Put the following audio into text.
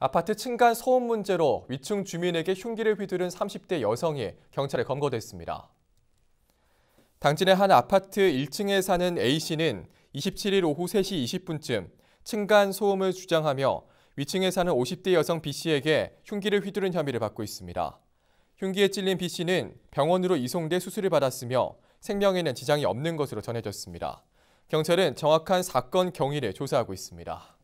아파트 층간 소음 문제로 위층 주민에게 흉기를 휘두른 30대 여성이 경찰에 검거됐습니다. 당진의 한 아파트 1층에 사는 A씨는 27일 오후 3시 20분쯤 층간 소음을 주장하며 위층에 사는 50대 여성 B씨에게 흉기를 휘두른 혐의를 받고 있습니다. 흉기에 찔린 B씨는 병원으로 이송돼 수술을 받았으며 생명에는 지장이 없는 것으로 전해졌습니다. 경찰은 정확한 사건 경위를 조사하고 있습니다.